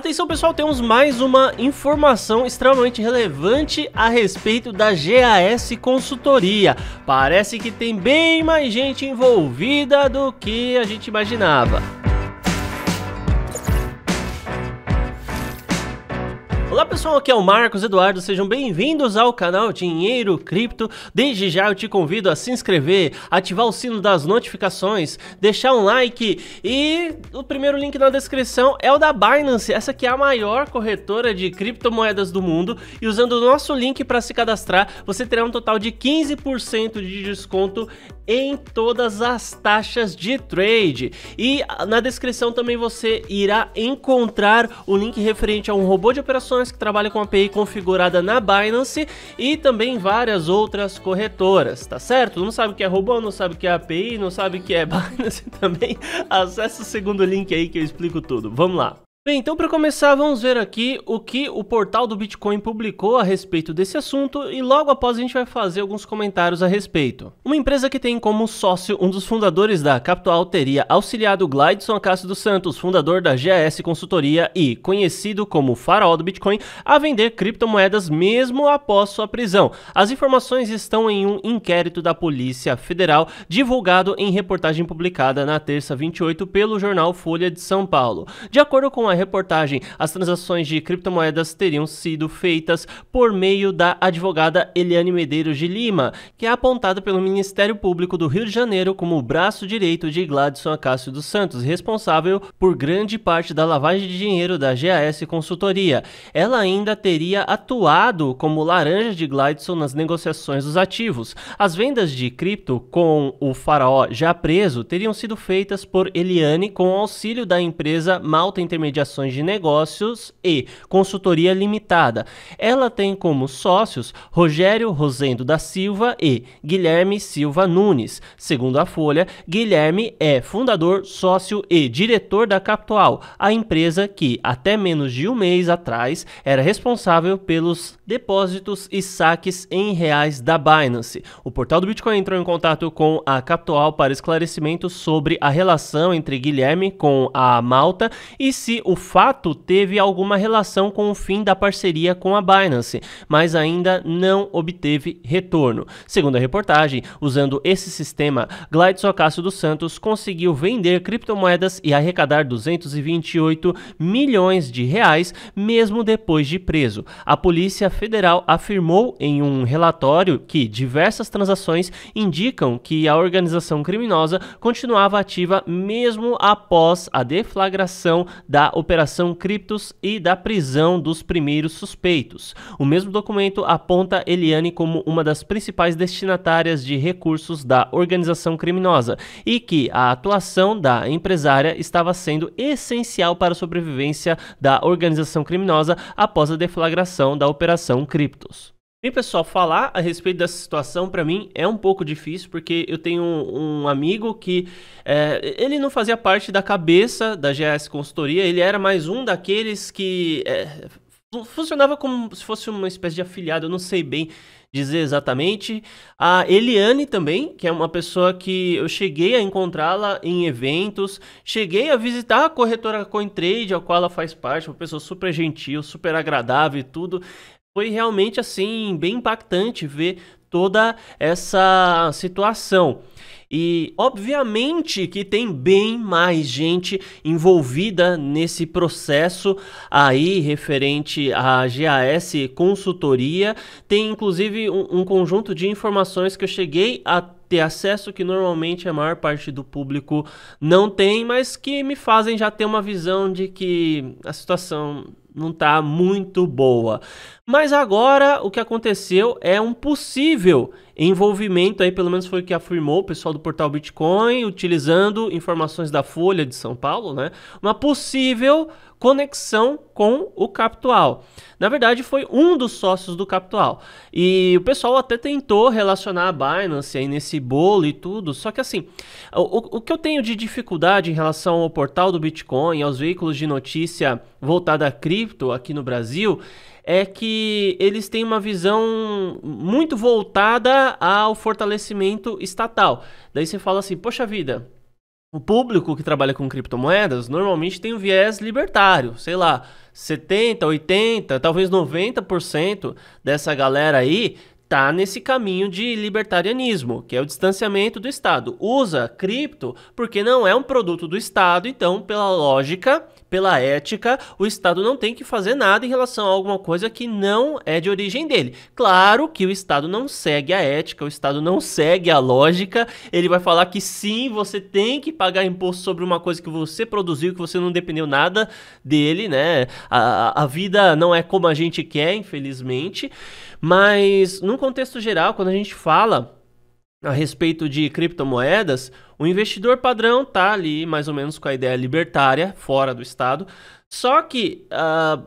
Atenção pessoal, temos mais uma informação extremamente relevante a respeito da GAS Consultoria. Parece que tem bem mais gente envolvida do que a gente imaginava. Olá pessoal, aqui é o Marcos Eduardo, sejam bem-vindos ao canal Dinheiro Cripto. Desde já eu te convido a se inscrever, ativar o sino das notificações, deixar um like e o primeiro link na descrição é o da Binance, essa que é a maior corretora de criptomoedas do mundo e usando o nosso link para se cadastrar, você terá um total de 15% de desconto em todas as taxas de trade. E na descrição também você irá encontrar o link referente a um robô de operações que trabalham com API configurada na Binance e também várias outras corretoras, tá certo? Não sabe o que é robô, não sabe o que é API, não sabe o que é Binance também? Acesse o segundo link aí que eu explico tudo. Vamos lá. Bem, então para começar, vamos ver aqui o que o portal do Bitcoin publicou a respeito desse assunto e logo após a gente vai fazer alguns comentários a respeito. Uma empresa que tem como sócio um dos fundadores da Capital teria auxiliado Glideson Acácio dos Santos, fundador da GAS Consultoria e conhecido como Farol do Bitcoin, a vender criptomoedas mesmo após sua prisão. As informações estão em um inquérito da Polícia Federal divulgado em reportagem publicada na terça 28 pelo jornal Folha de São Paulo. De acordo com a reportagem, as transações de criptomoedas teriam sido feitas por meio da advogada Eliane Medeiros de Lima, que é apontada pelo Ministério Público do Rio de Janeiro como o braço direito de Gladson Acácio dos Santos, responsável por grande parte da lavagem de dinheiro da GAS Consultoria. Ela ainda teria atuado como laranja de Gladson nas negociações dos ativos. As vendas de cripto com o faraó já preso teriam sido feitas por Eliane com auxílio da empresa Malta Intermediária de ações de negócios e consultoria limitada. Ela tem como sócios Rogério Rosendo da Silva e Guilherme Silva Nunes. Segundo a Folha, Guilherme é fundador, sócio e diretor da Capital, a empresa que até menos de um mês atrás era responsável pelos depósitos e saques em reais da Binance. O portal do Bitcoin entrou em contato com a Capital para esclarecimento sobre a relação entre Guilherme com a Malta e se o fato teve alguma relação com o fim da parceria com a Binance, mas ainda não obteve retorno. Segundo a reportagem, usando esse sistema, Glides Ocasio dos Santos conseguiu vender criptomoedas e arrecadar 228 milhões de reais mesmo depois de preso. A polícia Federal afirmou em um relatório que diversas transações indicam que a organização criminosa continuava ativa mesmo após a deflagração da Operação Criptos e da prisão dos primeiros suspeitos. O mesmo documento aponta Eliane como uma das principais destinatárias de recursos da organização criminosa e que a atuação da empresária estava sendo essencial para a sobrevivência da organização criminosa após a deflagração da Operação são criptos. Bem, pessoal, falar a respeito dessa situação para mim é um pouco difícil, porque eu tenho um, um amigo que é, ele não fazia parte da cabeça da GS Consultoria, ele era mais um daqueles que é, funcionava como se fosse uma espécie de afiliado, eu não sei bem dizer exatamente. A Eliane também, que é uma pessoa que eu cheguei a encontrá-la em eventos, cheguei a visitar a corretora CoinTrade, a qual ela faz parte, uma pessoa super gentil, super agradável e tudo foi realmente assim bem impactante ver toda essa situação. E obviamente que tem bem mais gente envolvida nesse processo aí referente à GAS Consultoria. Tem inclusive um, um conjunto de informações que eu cheguei a ter acesso que normalmente a maior parte do público não tem, mas que me fazem já ter uma visão de que a situação não está muito boa. Mas agora o que aconteceu é um possível envolvimento aí, pelo menos foi o que afirmou o pessoal do portal Bitcoin, utilizando informações da Folha de São Paulo, né? Uma possível conexão com o Capital. Na verdade, foi um dos sócios do Capital. E o pessoal até tentou relacionar a Binance aí nesse bolo e tudo, só que assim, o, o que eu tenho de dificuldade em relação ao portal do Bitcoin, aos veículos de notícia voltada a cripto aqui no Brasil, é que eles têm uma visão muito voltada ao fortalecimento estatal. Daí você fala assim: poxa vida, o público que trabalha com criptomoedas normalmente tem um viés libertário, sei lá, 70, 80, talvez 90% dessa galera aí tá nesse caminho de libertarianismo, que é o distanciamento do Estado. Usa cripto porque não é um produto do Estado, então pela lógica pela ética, o Estado não tem que fazer nada em relação a alguma coisa que não é de origem dele. Claro que o Estado não segue a ética, o Estado não segue a lógica, ele vai falar que sim, você tem que pagar imposto sobre uma coisa que você produziu, que você não dependeu nada dele, né? A, a vida não é como a gente quer, infelizmente, mas num contexto geral, quando a gente fala a respeito de criptomoedas, o investidor padrão tá ali mais ou menos com a ideia libertária, fora do Estado. Só que uh,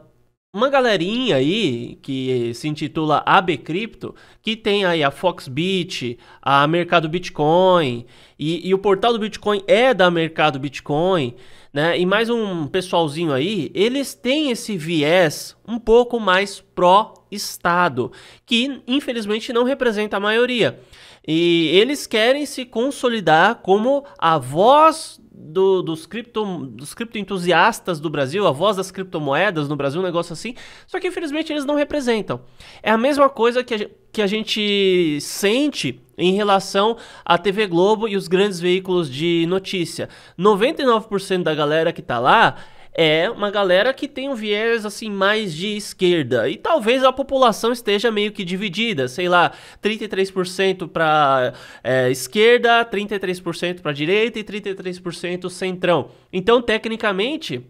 uma galerinha aí que se intitula AB Cripto, que tem aí a Foxbit, a Mercado Bitcoin, e, e o portal do Bitcoin é da Mercado Bitcoin, né? E mais um pessoalzinho aí, eles têm esse viés um pouco mais pró-Estado, que infelizmente não representa a maioria. E eles querem se consolidar como a voz do, dos, cripto, dos criptoentusiastas do Brasil, a voz das criptomoedas no Brasil, um negócio assim. Só que infelizmente eles não representam. É a mesma coisa que a, que a gente sente em relação à TV Globo e os grandes veículos de notícia. 99% da galera que tá lá é uma galera que tem um viés assim mais de esquerda. E talvez a população esteja meio que dividida, sei lá, 33% para é, esquerda, 33% para direita e 33% centrão. Então, tecnicamente,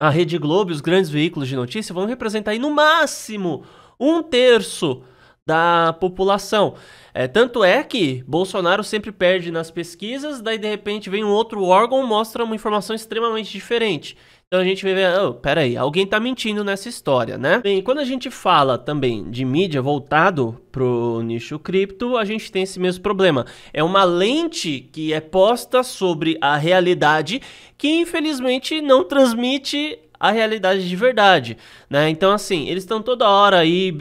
a Rede Globo e os grandes veículos de notícia vão representar aí no máximo um terço da população. É, tanto é que Bolsonaro sempre perde nas pesquisas, daí de repente vem um outro órgão e mostra uma informação extremamente diferente. Então a gente vê, oh, peraí, alguém tá mentindo nessa história, né? Bem, quando a gente fala também de mídia voltado pro nicho cripto, a gente tem esse mesmo problema. É uma lente que é posta sobre a realidade que infelizmente não transmite a realidade de verdade, né? Então assim, eles estão toda hora aí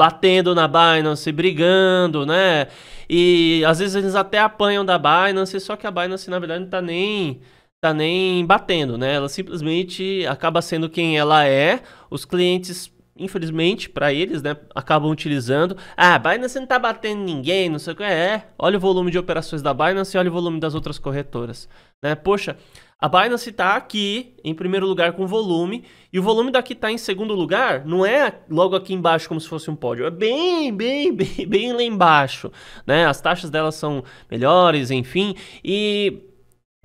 batendo na Binance, brigando, né? E às vezes eles até apanham da Binance, só que a Binance, na verdade, não tá nem tá nem batendo, né? Ela simplesmente acaba sendo quem ela é. Os clientes infelizmente, para eles, né, acabam utilizando. Ah, Binance não tá batendo ninguém, não sei o que é. Olha o volume de operações da Binance e olha o volume das outras corretoras, né? Poxa, a Binance tá aqui em primeiro lugar com volume e o volume daqui tá em segundo lugar, não é logo aqui embaixo como se fosse um pódio, é bem, bem, bem, bem lá embaixo, né? As taxas delas são melhores, enfim, e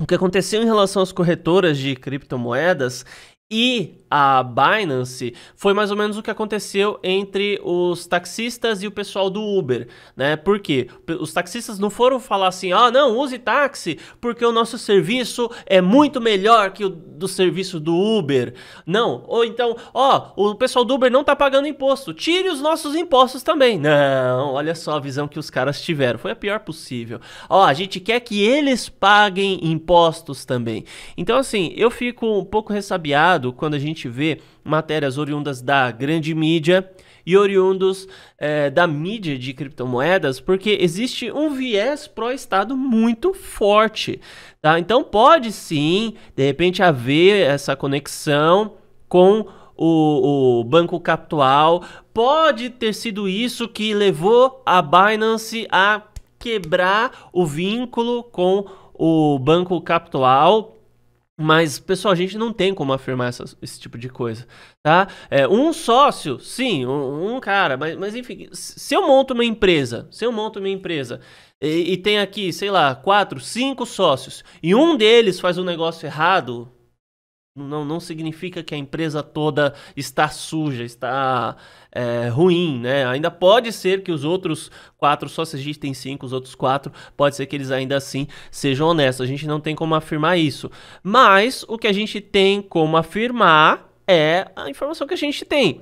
o que aconteceu em relação às corretoras de criptomoedas e a Binance, foi mais ou menos o que aconteceu entre os taxistas e o pessoal do Uber, né? Por quê? Os taxistas não foram falar assim, ah, não, use táxi, porque o nosso serviço é muito melhor que o do serviço do Uber. Não, ou então, ó, oh, o pessoal do Uber não tá pagando imposto, tire os nossos impostos também. Não, olha só a visão que os caras tiveram, foi a pior possível. Ó, oh, a gente quer que eles paguem impostos também. Então, assim, eu fico um pouco ressabiado quando a gente gente vê matérias oriundas da grande mídia e oriundos é, da mídia de criptomoedas, porque existe um viés pró-Estado muito forte. Tá? Então pode sim, de repente, haver essa conexão com o, o, banco capital. Pode ter sido isso que levou a Binance a quebrar o vínculo com o banco capital mas, pessoal, a gente não tem como afirmar esse tipo de coisa, tá? É, um sócio, sim, um, um, cara, mas, mas enfim, se eu monto uma empresa, se eu monto uma empresa e, e tem aqui, sei lá, quatro, cinco sócios, e um deles faz um negócio errado, não, não significa que a empresa toda está suja, está é, ruim, né? Ainda pode ser que os outros quatro, só se a gente tem cinco, os outros quatro, pode ser que eles ainda assim sejam honestos. A gente não tem como afirmar isso. Mas o que a gente tem como afirmar é a informação que a gente tem.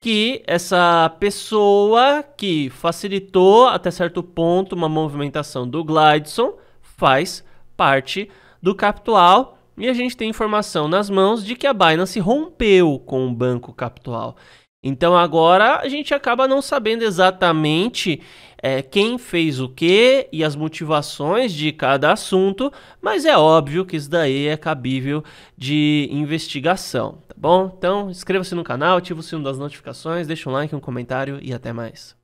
Que essa pessoa que facilitou até certo ponto uma movimentação do Glidson faz parte do capital e a gente tem informação nas mãos de que a Binance rompeu com o Banco Capital. Então agora a gente acaba não sabendo exatamente é, quem fez o que e as motivações de cada assunto, mas é óbvio que isso daí é cabível de investigação, tá bom? Então inscreva-se no canal, ativa o sino das notificações, deixa um like, um comentário e até mais.